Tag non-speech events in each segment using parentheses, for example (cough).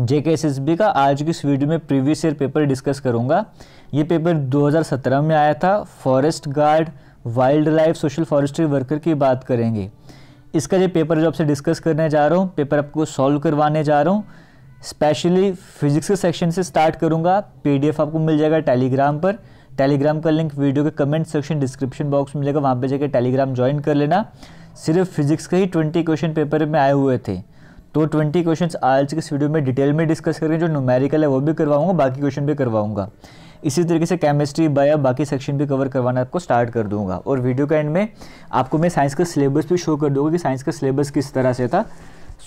जेके S का आज की इस वीडियो में प्रीवियस ईयर पेपर डिस्कस करूंगा ये पेपर 2017 में आया था forest guard wildlife social forestry worker की बात करेंगे इसका जो पेपर जो आपसे डिस्कस करने जा रहा हूँ पेपर आपको सॉल्व करवाने जा रहा हूँ स्पेशली फिजिक्स के सेक्शन से स्टार्ट करूँगा पी आपको मिल जाएगा टेलीग्राम पर टेलीग्राम का लिंक वीडियो के कमेंट सेक्शन डिस्क्रिप्शन बॉक्स में मिलेगा वहाँ पर जाकर टेलीग्राम ज्वाइन कर लेना सिर्फ फिजिक्स के ही ट्वेंटी क्वेश्चन पेपर में आए हुए थे तो ट्वेंटी क्वेश्चन आज के इस वीडियो में डिटेल में डिस्कस करेंगे जो न्यूमेरिकल है वो भी करवाऊंगा बाकी क्वेश्चन भी करवाऊंगा इसी तरीके से केमिस्ट्री बायो बाकी सेक्शन भी कवर करवाना आपको स्टार्ट कर दूंगा और वीडियो के एंड में आपको मैं साइंस का सिलेबस भी शो कर दूंगा कि साइंस का सिलेबस किस तरह से था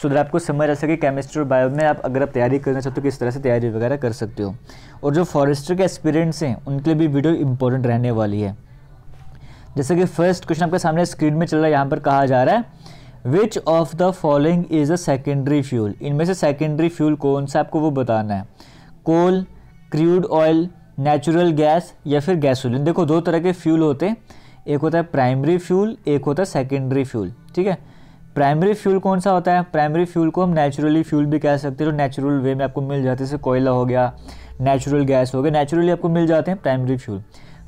सो दैट आपको समझ आ सके केमिस्ट्री और बायो में आप अगर आप तैयारी करना चाहते हो किस तरह से तैयारी वगैरह कर सकते हो और जो फॉरेस्टर के एक्सपीरियंस हैं उनके लिए भी वीडियो इंपॉर्टेंट रहने वाली है जैसे कि फर्स्ट क्वेश्चन आपके सामने स्क्रीन में चल रहा है यहाँ पर कहा जा रहा है which of the following is a secondary fuel इनमें से सेकेंडरी फ्यूल कौन सा आपको वो बताना है coal crude oil natural gas या फिर गैसोलिन देखो दो तरह के फ्यूल होते हैं एक होता है प्राइमरी फ्यूल एक होता है सेकेंडरी फ्यूल ठीक है प्राइमरी फ्यूल कौन सा होता है प्राइमरी फ्यूल को हम नेचुरली फ्यूल भी कह सकते हैं जो नेचुरल वे में आपको मिल जाते हैं जैसे कोयला हो गया नेचुरल गैस हो गया नेचुरली आपको मिल जाते हैं प्राइमरी फ्यूल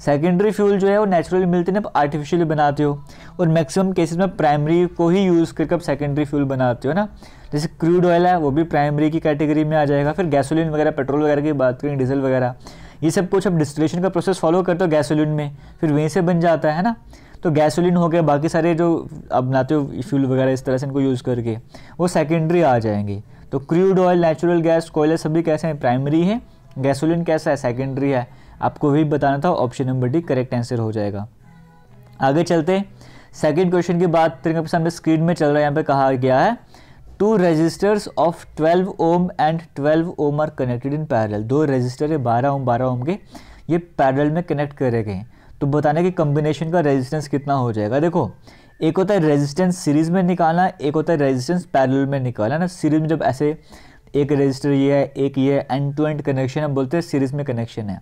सेकेंडरी फ्यूल जो है वो नेचुरली मिलते हैं आप आर्टिफिशियली बनाते हो और मैक्सिमम केसेस में प्राइमरी को ही यूज़ करके आप सेकेंडरी फ्यूल बनाते हो ना जैसे क्रूड ऑयल है वो भी प्राइमरी की कैटेगरी में आ जाएगा फिर गैसोलीन वगैरह पेट्रोल वगैरह की बात करें डीजल वगैरह ये सब कुछ आप डिस्टिलेशन का प्रोसेस फॉलो करते हो गैसोलीन में फिर वहीं से बन जाता है ना तो गैसोलीन हो गया बाकी सारे जो आप बनाते हो फ्यूल वगैरह इस तरह से इनको यूज़ करके वो सेकेंडरी आ जाएंगे तो क्रूड ऑयल नेचुरल गैस कोयला सभी कैसे हैं प्राइमरी है गैसोलीन कैसा है सेकेंडरी है आपको वही बताना था option number D correct answer हो जाएगा आगे चलते सेकेंड क्वेश्चन की बात करेंगे आपके सामने स्क्रीन में चल रहा है यहाँ पे कहा गया है two resistors of 12 ohm and 12 ohm are connected in parallel दो रजिस्टर है बारह ओम बारह ओम के ये पैरल में कनेक्ट करे गए तो बताने के कम्बिनेशन का रजिस्टेंस कितना हो जाएगा देखो एक होता है रेजिस्टेंस सीरीज में निकालना एक होता है रेजिस्टेंस पैरेलल में निकालना ना सीरीज में जब ऐसे एक रजिस्टर ये है एक ये है एंड टू एंड कनेक्शन हम बोलते हैं सीरीज में कनेक्शन है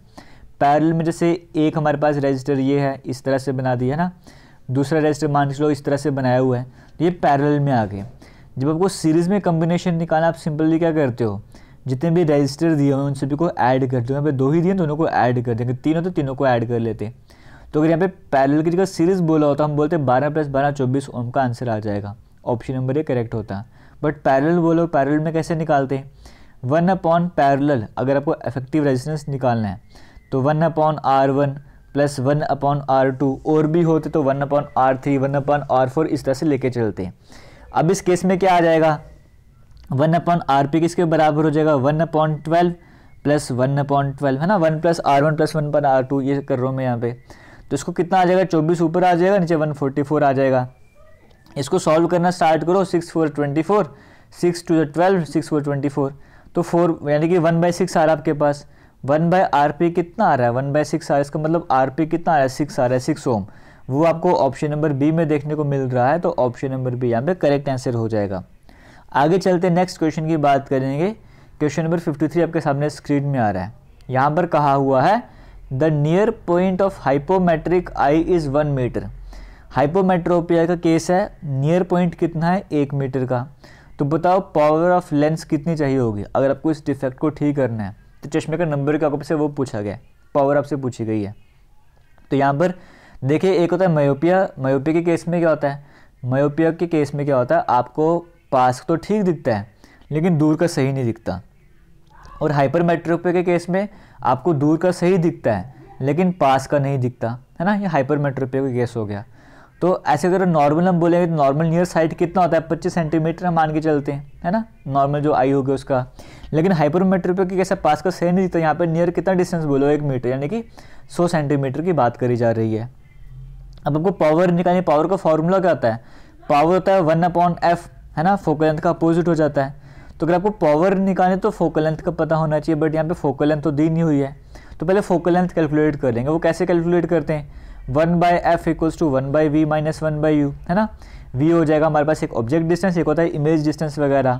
पैरल में जैसे एक हमारे पास रजिस्टर ये है इस तरह से बना दिया ना दूसरा रजिस्टर मान के चलो इस तरह से बनाया हुआ है तो ये पैरल में आ गए जब आपको सीरीज़ में कम्बिनेशन निकालना आप सिंपली क्या करते हो जितने भी रजिस्टर दिए हुए उन सभी को ऐड करते हो यहाँ पे दो ही दिए दोनों को ऐड कर देंगे तीनों तो तीनों को ऐड कर लेते तो अगर यहाँ पे पैरल की जगह सीरीज़ बोला होता हम बोलते बारह प्लस बारह चौबीस ओम का आंसर आ जाएगा ऑप्शन नंबर ए करेक्ट होता बट पैरल बोलो पैरल में कैसे निकालते हैं वन अपॉन पैरल अगर आपको इफेक्टिव रजिस्टेंस निकालना है तो one upon R one plus one upon R two और भी होते तो one upon R three one upon R four इस तरह से लेके चलते हैं अब इस केस में क्या आ जाएगा वन अपॉन आर पी किसके बराबर हो जाएगा one upon twelve plus one upon twelve है ना one plus R one plus one पर आर टू ये कर रहा हूँ मैं यहाँ पे तो इसको कितना आ जाएगा चौबीस ऊपर आ जाएगा नीचे वन फोर्टी फोर आ जाएगा इसको सॉल्व करना स्टार्ट करो six four twenty four six two twelve six four twenty four तो फोर यानी कि वन बाई सिक्स आ रहा आपके पास वन बाय आर पी कितना आ रहा है वन बाय सिक्स आ रहा है इसका मतलब आर पी कितना आ रहा है सिक्स आ रहा है सिक्स ओम वो आपको ऑप्शन नंबर बी में देखने को मिल रहा है तो ऑप्शन नंबर बी यहाँ पे करेक्ट आंसर हो जाएगा आगे चलते नेक्स्ट क्वेश्चन की बात करेंगे क्वेश्चन नंबर 53 आपके सामने स्क्रीन में आ रहा है यहाँ पर कहा हुआ है the near point of hypermetropic eye is one metre hypermetropia का केस है नियर पॉइंट कितना है एक मीटर का तो बताओ पावर ऑफ लेंस कितनी चाहिए होगी अगर आपको इस डिफेक्ट को ठीक करना है तो चश्मे का नंबर के अकॉप से वो पूछा गया पावर आपसे पूछी गई है तो यहाँ पर देखिए एक होता है मयोपिया मयोपिया के केस में क्या होता है मयोपिया के केस में क्या होता है आपको पास तो ठीक दिखता है लेकिन दूर का सही नहीं दिखता और हाइपरमेट्रोपिया के केस में आपको दूर का सही दिखता है लेकिन पास का नहीं दिखता है ना ये हाइपरमेट्रोपिया का केस हो गया तो ऐसे अगर नॉर्मल हम बोलेंगे तो नॉर्मल नियर साइड कितना होता है पच्चीस सेंटीमीटर हम मान के चलते हैं है ना नॉर्मल जो आई होगी उसका लेकिन हाइपरोमीटर पर कैसे पास का नहीं जीता यहाँ पर नियर कितना डिस्टेंस बोलो एक मीटर यानी कि सौ सेंटीमीटर की बात करी जा रही है अब आपको पावर निकालनी पावर का फॉर्मूला क्या होता है पावर होता है वन अपॉन एफ है ना फोकल लेंथ का अपोजिट हो जाता है तो अगर आपको पावर निकालनी तो फोकल लेंथ का पता होना चाहिए बट यहाँ पे फोकल लेंथ तो दी नहीं हुई है तो पहले फोकल लेंथ कैलकुलेट कर लेंगे वो कैसे कैलकुलेट करते हैं one by F equals to one by V minus one by U है ना वी हो जाएगा हमारे पास एक ऑब्जेक्ट डिस्टेंस एक होता है इमेज डिस्टेंस वगैरह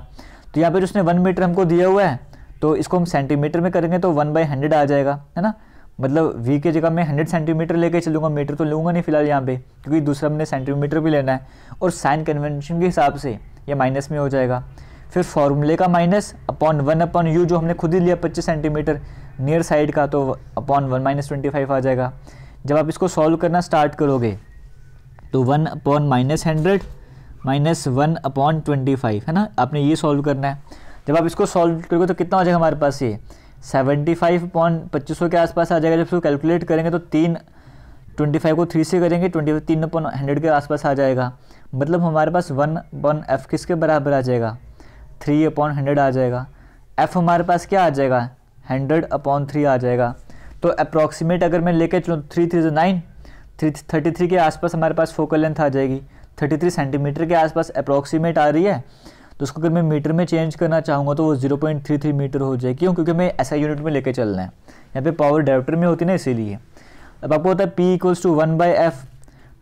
तो यहाँ पर उसने वन मीटर हमको दिया हुआ है तो इसको हम सेंटीमीटर में करेंगे तो वन बाई हंड्रेड आ जाएगा है ना मतलब वी की जगह मैं हंड्रेड सेंटीमीटर लेके चलूँगा मीटर तो लूँगा नहीं फिलहाल यहाँ पे क्योंकि दूसरा हमने सेंटीमीटर भी लेना है और साइन कन्वेंशन के हिसाब से ये माइनस में हो जाएगा फिर फॉर्मूले का minus upon one upon U जो हमने खुद ही लिया पच्चीस सेंटीमीटर नियर साइड का तो upon one minus twenty five आ जाएगा जब आप इसको सॉल्व करना स्टार्ट करोगे तो one upon minus hundred minus one upon twenty five है ना आपने ये सॉल्व करना है जब आप इसको सॉल्व करोगे तो कितना हो जाएगा हमारे पास ये सेवेंटी फाइव अपॉन पच्चीस सौ के आसपास आ जाएगा जब इसको कैलकुलेट करेंगे तो तीन ट्वेंटी फाइव को थ्री से करेंगे ट्वेंटी तीन अपॉन हंड्रेड के आसपास आ जाएगा मतलब हमारे पास वन अपॉन एफ़ किसके बराबर आ जाएगा थ्री अपॉन हंड्रेड आ जाएगा एफ़ हमारे पास क्या आ जाएगा हंड्रेड अपॉन थ्री आ जाएगा तो अप्रॉक्सीमेट अगर मैं लेकर चलूँ थ्री थ्री जो नाइन थ्री थर्टी थ्री के आसपास हमारे पास फोकल लेंथ आ जाएगी थर्टी थ्री सेंटीमीटर के आसपास अप्रॉक्सीमेट आ रही है तो उसको अगर मैं मीटर में चेंज करना चाहूँगा तो वो zero point three three metre हो जाए क्यों क्योंकि हमें ऐसा यूनिट में लेकर चलना है यहाँ पे पावर डायरेक्टर में होती ना इसीलिए अब आपको होता है P equals to one by F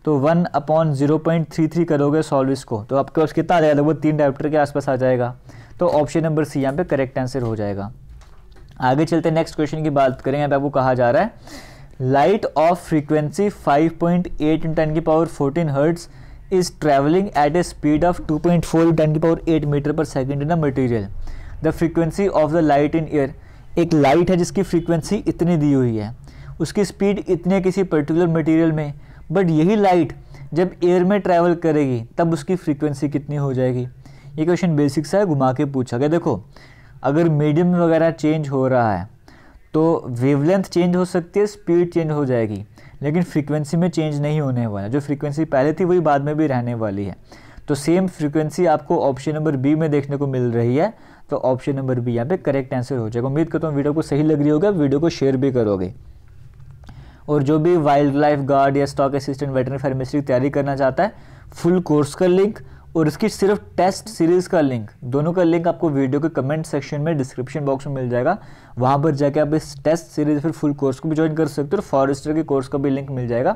तो one upon zero point three three करोगे सॉल्व इसको तो आपके पास कितना आ जाएगा लगभग तीन डायरेक्टर के आसपास आ जाएगा तो ऑप्शन नंबर सी यहाँ पे करेक्ट आंसर हो जाएगा आगे चलते नेक्स्ट क्वेश्चन की बात करें यहाँ पे आपको कहा जा रहा है light of frequency 5.8 point eight ten की power 14 hertz is travelling at a speed of 2.4 point four ten की power 8 metre per second in the material the frequency of the light in air एक light है जिसकी frequency इतनी दी हुई है उसकी speed इतने किसी पर्टिकुलर मटीरियल में बट यही लाइट जब एयर में ट्रैवल करेगी तब उसकी फ्रीक्वेंसी कितनी हो जाएगी ये क्वेश्चन बेसिक सा है घुमा के पूछा गया देखो अगर मीडियम वगैरह चेंज हो रहा है तो वेवलेंथ चेंज हो सकती है स्पीड चेंज हो जाएगी लेकिन फ्रीक्वेंसी में चेंज नहीं होने वाला जो फ्रीक्वेंसी पहले थी वही बाद में भी रहने वाली है तो सेम फ्रीक्वेंसी आपको ऑप्शन नंबर बी में देखने को मिल रही है तो ऑप्शन नंबर बी यहाँ पे करेक्ट आंसर हो जाएगा उम्मीद करता हूँ वीडियो को सही लग रही होगा वीडियो को शेयर भी करोगे और जो भी वाइल्ड लाइफ गार्ड या स्टॉक असिस्टेंट वेटरनरी फार्मेसी की तैयारी करना चाहता है फुल कोर्स का लिंक और इसकी सिर्फ टेस्ट सीरीज़ का लिंक दोनों का लिंक आपको वीडियो के कमेंट सेक्शन में डिस्क्रिप्शन बॉक्स में मिल जाएगा वहाँ पर जाके आप इस टेस्ट सीरीज़ फिर फुल कोर्स को भी ज्वाइन कर सकते हो और फॉरेस्टर के कोर्स का भी लिंक मिल जाएगा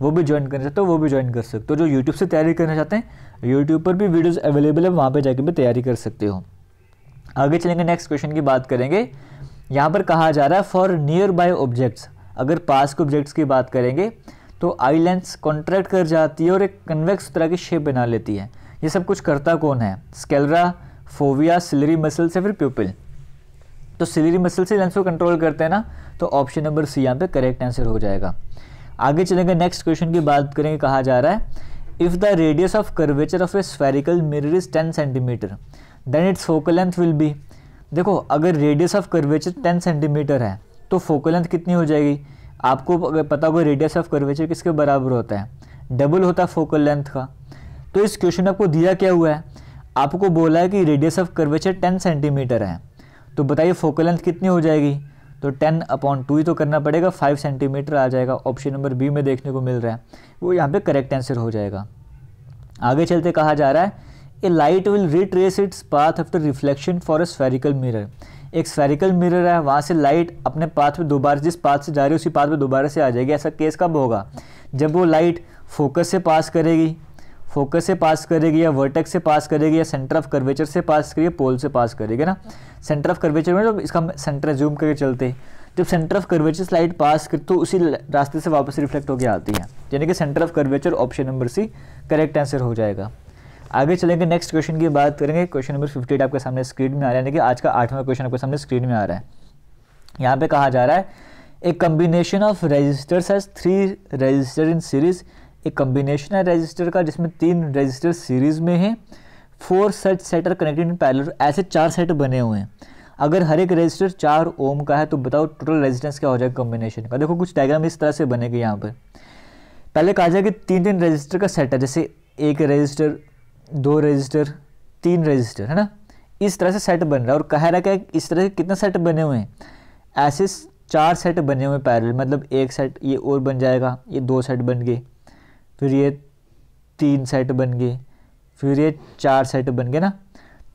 वो भी ज्वाइन करना चाहते हो वो भी ज्वाइन कर सकते हो जो यूट्यूब से तैयारी करना चाहते हैं यूट्यूब पर भी वीडियोज़ अवेलेबल है वहाँ पर जाके भी तैयारी कर सकते हो आगे चलेंगे नेक्स्ट क्वेश्चन की बात करेंगे यहाँ पर कहा जा रहा है फॉर नियर बाय ऑब्जेक्ट्स अगर पास के ऑब्जेक्ट्स की बात करेंगे तो आई लेंस कॉन्ट्रैक्ट कर जाती है और एक कन्वेक्स तरह की शेप बना लेती है ये सब कुछ करता कौन है स्केलरा फोविया सिलरी मसल या फिर प्यूपिल तो सिलरी मसल से लेंस को कंट्रोल करते हैं ना तो ऑप्शन नंबर सी यहाँ पे करेक्ट आंसर हो जाएगा आगे चलेंगे नेक्स्ट क्वेश्चन की बात करेंगे कहा जा रहा है if the radius of curvature of a spherical mirror is ten centimetre then its focal length will be देखो अगर radius of curvature ten centimetre है तो फोकल लेंथ कितनी हो जाएगी आपको अगर पता होगा रेडियस ऑफ कर्वेचर किसके बराबर होता है डबल होता है फोकल लेंथ का तो इस क्वेश्चन में आपको दिया क्या हुआ है आपको बोला है कि radius of curvature ten centimetre है तो बताइए फोकल लेंथ कितनी हो जाएगी तो टेन अपॉन टू ही तो करना पड़ेगा फाइव सेंटीमीटर आ जाएगा ऑप्शन नंबर बी में देखने को मिल रहा है वो यहाँ पे करेक्ट आंसर हो जाएगा आगे चलते कहा जा रहा है a light will retrace its path after reflection for a spherical mirror एक स्फेरिकल मिरर है वहाँ से लाइट अपने पाथ पर दोबारा जिस पाथ से जा रही है उसी पाथ पर दोबारा से आ जाएगी ऐसा केस कब होगा जब वो लाइट फोकस से पास करेगी फोकस से पास करेगी या वर्टेक्स से पास करेगी या सेंटर ऑफ कर्वेचर से पास करेगी पोल से पास करेगी ना सेंटर ऑफ कर्वेचर में जब इसका सेंटर जूम करके चलते जब centre of curvature slide pass कर तो उसी रास्ते से वापस रिफ्लेक्ट होकर आती है यानी कि centre of curvature option number C correct answer हो जाएगा आगे चलेंगे नेक्स्ट क्वेश्चन की बात करेंगे क्वेश्चन नंबर फिफ्टी आपके सामने स्क्रीन में आ रहा है यानी कि आज का आठवां क्वेश्चन आपके सामने स्क्रीन में आ रहा है यहाँ पे कहा जा रहा है a combination of resistors has three resistor in series एक कम्बिनेशन है रजिस्टर का जिसमें तीन रजिस्टर सीरीज़ में हैं four set set connected in parallel ऐसे चार सेट बने हुए हैं अगर हर एक रजिस्टर चार ओम का है तो बताओ टोटल रेजिस्टेंस क्या हो जाएगा कम्बिनेशन का देखो कुछ डायग्राम इस तरह से बनेगा यहाँ पर पहले कहा जाए कि तीन तीन रजिस्टर का सेट है जैसे एक रजिस्टर दो रजिस्टर तीन रजिस्टर है ना इस तरह से सेट बन रहा है और कह रहा है कि इस तरह से कितने सेट बने हुए हैं ऐसे चार सेट बने हुए पैरल मतलब एक सेट ये और बन जाएगा ये दो सेट बन गए फिर ये तीन सेट बन गए फिर ये चार सेट बन गए ना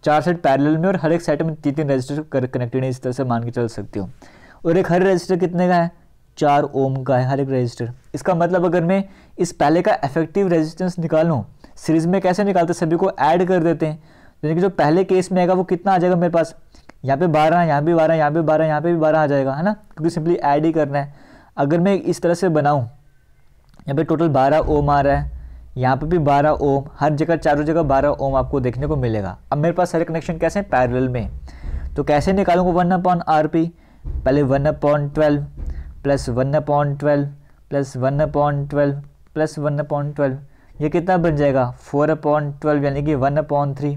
चार सेट पैरेलल में और हर एक सेट में तीन तीन रजिस्टर कर कनेक्टेड है इस तरह से मान के चल सकते हो और एक हर रजिस्टर कितने का है चार ओम का है हर एक रजिस्टर इसका मतलब अगर मैं इस पहले का इफेक्टिव रेजिस्टेंस निकालूँ सीरीज में कैसे निकालते सभी को ऐड कर देते हैं यानी कि जो पहले केस में आएगा वो कितना आ जाएगा मेरे पास यहाँ पे बारह यहाँ भी बारह यहाँ पे बारह यहाँ पे भी बारह आ जाएगा है ना क्योंकि सिंपली ऐड ही करना है अगर मैं इस तरह से बनाऊँ यहाँ पे टोटल 12 ओम आ रहा है यहाँ पे भी 12 ओम हर जगह चारों जगह 12 ओम आपको देखने को मिलेगा अब मेरे पास सारे कनेक्शन कैसे हैं पैरल में तो कैसे निकालूंगा वन अपॉन आर पी पहले one upon twelve plus one upon twelve plus one upon twelve plus one upon twelve ये कितना बन जाएगा फोर अपॉन ट्वेल्व यानी कि वन अपॉन थ्री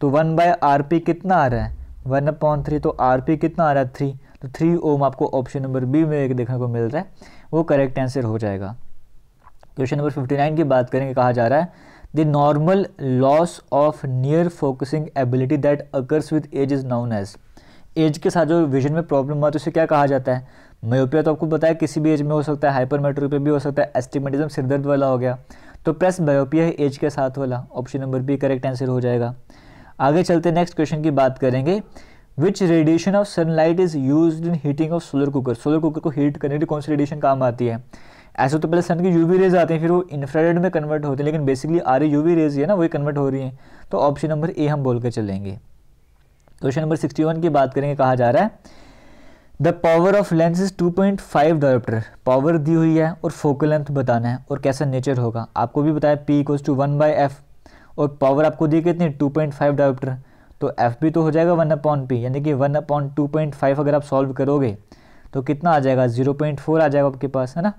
तो वन बाय आर पी कितना आ रहा है वन अपॉन थ्री तो आर पी कितना आ रहा है थ्री तो थ्री ओम आपको ऑप्शन नंबर बी में एक देखने को मिल रहा है वो करेक्ट आंसर हो जाएगा क्वेश्चन नंबर फिफ्टी नाइन की बात करेंगे कहा जा रहा है the normal loss of near focusing ability that occurs with age is known as age के साथ जो विजन में प्रॉब्लम हुआ तो उसे क्या कहा जाता है मयोपिया तो आपको बताया किसी भी एज में हो सकता है हाइपरमेट्रोपिया भी हो सकता है एस्टिमेटिज्म सिरदर्द वाला हो गया तो प्रेस मयोपिया है एज के साथ वाला option number B correct answer हो जाएगा आगे चलते नेक्स्ट क्वेश्चन की बात करेंगे which radiation of sunlight is used in heating of solar cooker solar cooker को हीट करने के लिए कौन सी रेडिएशन काम आती है ऐसे तो पहले सन की यूवी रेज आते हैं फिर वो इंफ्रारेड में कन्वर्ट होते हैं लेकिन बेसिकली आ रही यूवी रेज है ना वही कन्वर्ट हो रही है तो ऑप्शन नंबर ए हम बोल कर चलेंगे क्वेश्चन नंबर सिक्सटी वन की बात करेंगे कहा जा रहा है the power of lens is two point five dioptre power दी हुई है और फोकल लेंथ बताना है और कैसा नेचर होगा आपको भी बताया P equal to one by F और पावर आपको दी कितनी टू पॉइंट फाइव डायोप्टर तो एफ बी तो हो जाएगा वन अपॉन पी यानी कि one upon two point five अगर आप सॉल्व करोगे तो कितना आ जाएगा जीरो पॉइंट फोर आ जाएगा आपके पास है ना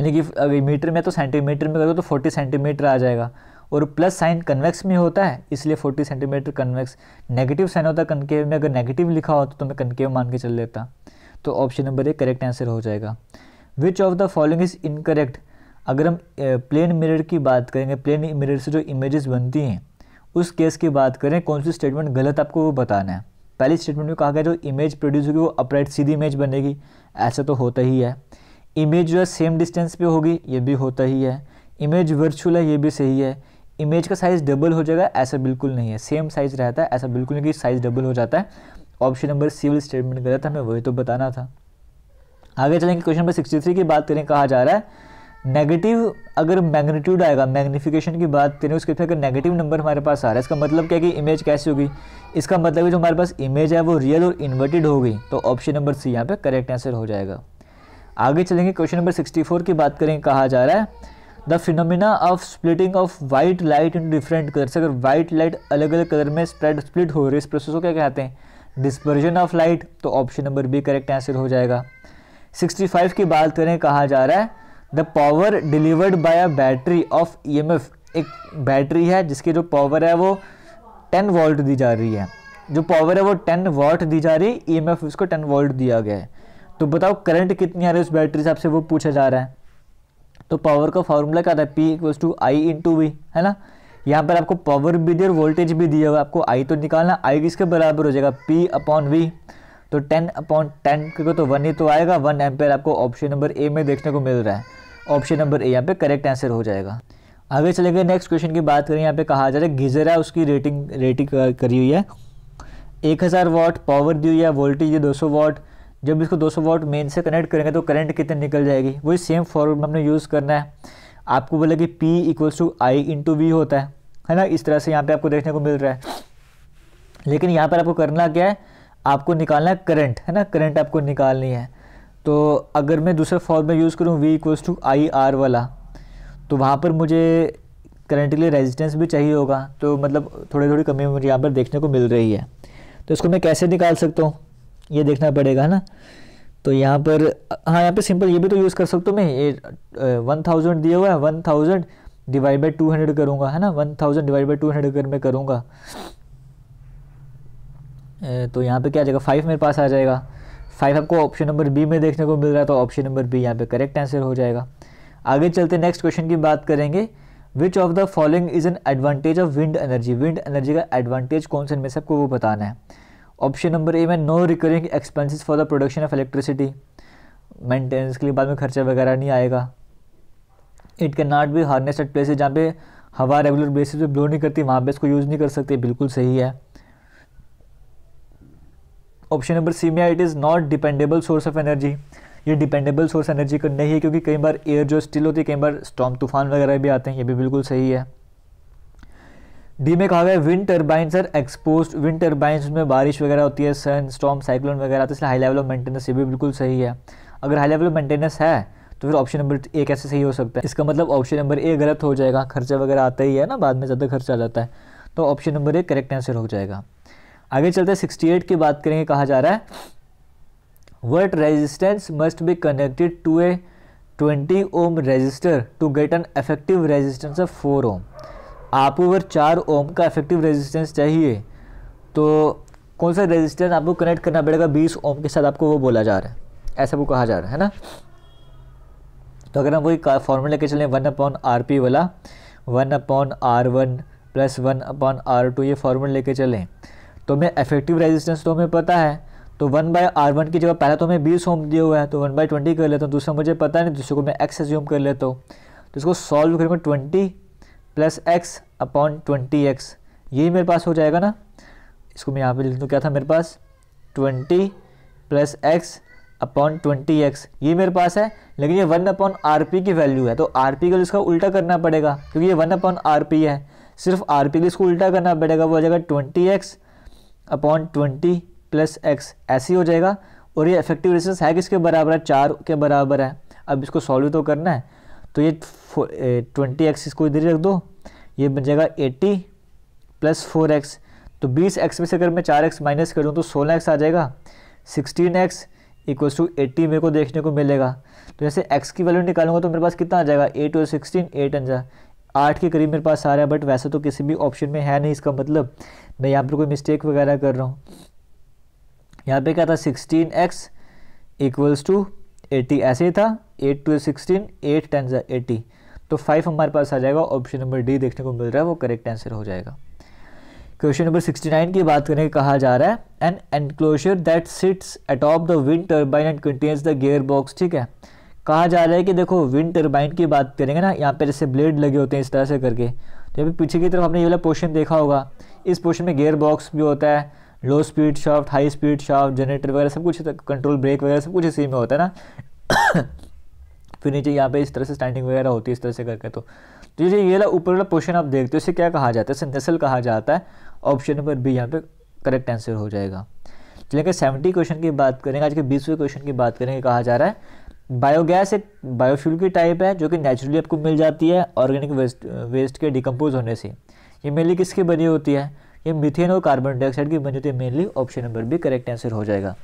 यानी कि अभी मीटर में तो सेंटीमीटर में करो तो फोर्टी सेंटीमीटर आ जाएगा और प्लस साइन कन्वेक्स में होता है इसलिए forty centimetre convex negative sign होता है कनकेव में अगर नेगेटिव लिखा होता तो मैं कनकेव मान के चल लेता तो ऑप्शन नंबर एक करेक्ट आंसर हो जाएगा which of the following is incorrect अगर हम प्लेन मिरर की बात करेंगे प्लेन मिरर से जो इमेजेस बनती हैं उस केस की बात करें कौन सी स्टेटमेंट गलत आपको वो बताना है पहली स्टेटमेंट में कहा गया जो इमेज प्रोड्यूस होगी वो अपराइट सीधी इमेज बनेगी ऐसा तो होता ही है इमेज जो है सेम डिस्टेंस पे होगी ये भी होता ही है इमेज वर्चुअल है ये भी सही है इमेज का साइज़ डबल हो जाएगा ऐसा बिल्कुल नहीं है सेम साइज़ रहता है ऐसा बिल्कुल नहीं कि साइज़ डबल हो जाता है ऑप्शन नंबर सी वाली स्टेटमेंट गलत हमें वही तो बताना था आगे चलेंगे क्वेश्चन नंबर सिक्सटी थ्री की बात करें कहा जा रहा है नेगेटिव अगर मैग्नीट्यूड आएगा मैग्नीफिकेशन की बात करें उसके फिर अगर नेगेटिव नंबर हमारे पास आ रहा है इसका मतलब क्या है कि इमेज कैसी होगी इसका मतलब है जो हमारे पास इमेज है वो रियल और इन्वर्टेड होगी तो ऑप्शन नंबर सी यहाँ पे करेक्ट आंसर हो जाएगा आगे चलेंगे क्वेश्चन नंबर 64 की बात करें कहा जा रहा है the phenomena of splitting of white light in different colour अगर वाइट लाइट अलग अलग कलर में स्प्रेड स्प्लिट हो रही है इस प्रोसेस को क्या कहते हैं डिस्पर्जन ऑफ लाइट तो option number B correct answer हो जाएगा फाइव की बात करें कहा जा रहा है the power delivered by a battery of EMF एक बैटरी है जिसकी जो पावर है वो 10 वोल्ट दी जा रही है जो पावर है वो 10 वोल्ट दी जा रही है ईएमएफ उसको 10 वोल्ट दिया गया है तो बताओ करंट कितनी आ रही है उस बैटरी से आपसे वो पूछा जा रहा है तो पावर का फॉर्मूला क्या था P equals to I into V है ना यहाँ पर आपको पावर भी दी और वोल्टेज भी दिया हुआ आपको आई तो निकालना आई किसके बराबर हो जाएगा पी अपॉन वी तो टेन अपॉन टेन क्योंकि तो वन ही तो आएगा वन एम्पेयर आपको ऑप्शन नंबर ए में देखने को मिल रहा है ऑप्शन नंबर ए यहाँ पे करेक्ट आंसर हो जाएगा आगे चलेंगे नेक्स्ट क्वेश्चन की बात करें यहाँ पे कहा जा रहा है गीज़र है उसकी रेटिंग रेटिंग करी हुई है एक हज़ार वॉट पावर दी हुई है वोल्टेज दो सौ वाट जब इसको 200 वॉट मेन से कनेक्ट करेंगे तो करंट कितनी निकल जाएगी वही सेम फॉर्मूला हमने यूज़ करना है आपको बोला कि P equals to I into V होता है है ना इस तरह से यहाँ पे आपको देखने को मिल रहा है लेकिन यहाँ पर आपको करना क्या है आपको निकालना है करंट है ना करंट आपको निकालनी है तो अगर मैं दूसरे फॉर्म में यूज़ करूँ V equals to I R वाला तो वहाँ पर मुझे करंट के लिए रेजिस्टेंस भी चाहिए होगा तो मतलब थोड़ी थोड़ी कमी मुझे यहाँ पर देखने को मिल रही है तो इसको मैं कैसे निकाल सकता हूँ ये देखना पड़ेगा ना तो यहाँ पर हाँ यहाँ पर सिंपल ये भी तो यूज़ कर सकता हूँ मैं ये वन थाउजेंड दिया हुआ है one thousand divide by two hundred करूँगा है ना one thousand divide by two hundred अगर मैं करूँगा तो यहाँ पे क्या आ जाएगा फाइव मेरे पास आ जाएगा फाइव आपको ऑप्शन नंबर बी में देखने को मिल रहा है तो ऑप्शन नंबर बी यहाँ पे करेक्ट आंसर हो जाएगा आगे चलते नेक्स्ट क्वेश्चन की बात करेंगे which of the following is an advantage of wind energy wind energy का एडवांटेज कौन सा इनमें से आपको वो बताना है ऑप्शन नंबर ए में no recurring expenses for the production of electricity maintenance के लिए बाद में खर्चा वगैरह नहीं आएगा it can not be harness at places जहाँ पे हवा रेगुलर बेसिस पे ब्लो नहीं करती वहाँ पे इसको यूज़ नहीं कर सकते बिल्कुल सही है ऑप्शन नंबर सी में it is not dependable source of energy ये डिपेंडेबल सोर्स एनर्जी का नहीं है क्योंकि कई बार एयर जो स्टिल होती है कई बार स्टॉम तूफान वगैरह भी आते हैं ये भी बिल्कुल सही है डी में कहा गया wind turbines are expose wind turbines में बारिश वगैरह होती है सन स्टॉम साइक्लोन वगैरह आते हैं इसलिए हाई लेवल ऑफ मेंटेनेंस ये भी बिल्कुल सही है अगर हाई लेवल ऑफ मेंटेनेंस है तो फिर ऑप्शन नंबर ए कैसे सही हो सकता है इसका मतलब ऑप्शन नंबर ए गलत हो जाएगा खर्चा वगैरह आता ही है ना बाद में ज़्यादा खर्चा आ जाता है तो option number A correct answer हो जाएगा आगे चलते हैं सिक्सटी एट की बात करेंगे कहा जा रहा है what resistance must be connected to a twenty ohm resistor to get an effective resistance of four ohm आपको अगर चार ओम का इफेक्टिव रेजिस्टेंस चाहिए तो कौन सा रेजिस्टेंस आपको कनेक्ट करना पड़ेगा बीस ओम के साथ आपको वो बोला जा रहा है ऐसा वो कहा जा रहा है ना तो अगर हम वही फॉर्मूला लेके चलें वन अपॉन आर पी वाला one upon R one plus one upon R two ये फॉर्मूला लेके चलें तो हमें इफेक्टिव रेजिस्टेंस तो हमें पता है तो वन बाय आर वन की जगह पहला तो हमें बीस होम दिया हुआ है तो वन बाई ट्वेंटी कर लेता हूँ दूसरा मुझे पता नहीं दूसरे को मैं एक्स एज्यूम कर लेता हूँ तो इसको सॉल्व करूँगा twenty plus X upon twenty X यही मेरे पास हो जाएगा ना इसको मैं यहाँ पे लिख दूँ क्या था मेरे पास twenty plus X upon twenty X ये मेरे पास है लेकिन ये वन अपॉन आर पी की वैल्यू है तो आर पी का इसका उल्टा करना पड़ेगा क्योंकि ये वन अपॉन आर पी है सिर्फ आर पी का इसको उल्टा करना पड़ेगा वो हो जाएगा twenty X upon twenty plus X ऐसे ही हो जाएगा और ये इफेक्टिव रेजिस्टेंस है किसके बराबर है चार के बराबर है अब इसको सॉल्व तो करना है तो ये ट्वेंटी एक्स इसको इधर ही रख दो ये बन जाएगा एट्टी प्लस फोर एक्स तो बीस एक्स में से अगर मैं चार एक्स माइनस करूँ तो सोलह एक्स आ जाएगा sixteen X equal to eighty मेरे को देखने को मिलेगा तो जैसे एक्स की वैल्यू निकालूंगा तो मेरे पास कितना आ जाएगा एट और सिक्सटीन एट अंजा आठ के करीब मेरे पास आ रहा है बट वैसे तो किसी भी ऑप्शन में है नहीं इसका मतलब मैं यहाँ पर कोई मिस्टेक वगैरह कर रहा हूँ यहाँ पे क्या था sixteen X equals to eighty ऐसे ही था eight two sixteen eight ten eighty तो फाइव हमारे पास आ जाएगा ऑप्शन नंबर डी देखने को मिल रहा है वो करेक्ट आंसर हो जाएगा क्वेश्चन नंबर सिक्सटी नाइन की बात करें कहा जा रहा है an enclosure that sits atop the wind turbine and contains the gear box ठीक है कहा जा रहा है कि देखो विंड टर्बाइन की बात करेंगे ना यहाँ पे जैसे ब्लेड लगे होते हैं इस तरह से करके तो यहाँ पीछे की तरफ आपने ये वाला पोर्शन देखा होगा इस पोर्शन में गेयर बॉक्स भी होता है low speed shaft high speed shaft generator वगैरह सब कुछ कंट्रोल ब्रेक वगैरह सब कुछ इसी में होता है ना (coughs) फिर नीचे यहाँ पे इस तरह से स्टैंडिंग वगैरह होती है इस तरह से करके तो तो ये ये वाला ऊपर वाला पोर्शन आप देखते हो इसे क्या कहा जाता है इसे नसल कहा जाता है ऑप्शन नंबर बी यहाँ पे करेक्ट आंसर हो जाएगा चलिए सेवेंटी क्वेश्चन की बात करेंगे आज के बीसवें क्वेश्चन की बात करेंगे कहा जा रहा है बायोगैस एक बायोफ्यूल की टाइप है जो कि नेचुरली आपको मिल जाती है ऑर्गेनिक वेस्ट वेस्ट के डिकम्पोज होने से ये मेनली किसकी बनी होती है ये मिथेन और कार्बन डाइऑक्साइड की बनी होती है मेनली ऑप्शन नंबर भी करेक्ट आंसर हो जाएगा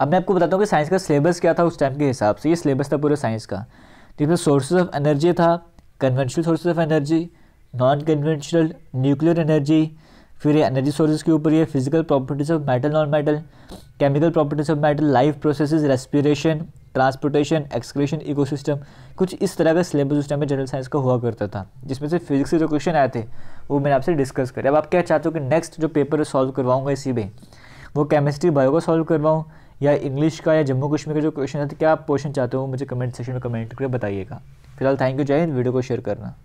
अब मैं आपको बताता हूँ कि साइंस का सिलेबस क्या था उस टाइम के हिसाब से ये सिलेबस था पूरे साइंस का जिसमें सोर्सेज ऑफ एनर्जी था conventional sources of energy non conventional nuclear energy फिर ये एनर्जी सोर्सेज के ऊपर ये physical properties of metal non metal chemical properties of metal life processes respiration transportation excretion ecosystem कुछ इस तरह का सिलेबस उस टाइम में जनरल साइंस का हुआ करता था जिसमें से फिजिक्स के जो क्वेश्चन आए थे वो मैंने आपसे डिस्कस करे अब आप क्या चाहते हो कि नेक्स्ट जो पेपर सॉल्व करवाऊँगा इसी में वो केमिस्ट्री बायो का सॉल्व करवाऊँ या इंग्लिश का या जम्मू कश्मीर का जो क्वेश्चन है क्या आप क्वेश्चन चाहते हो मुझे कमेंट सेक्शन में कमेंट करके बताइएगा फिलहाल थैंक यू जय हिंद वीडियो को शेयर करना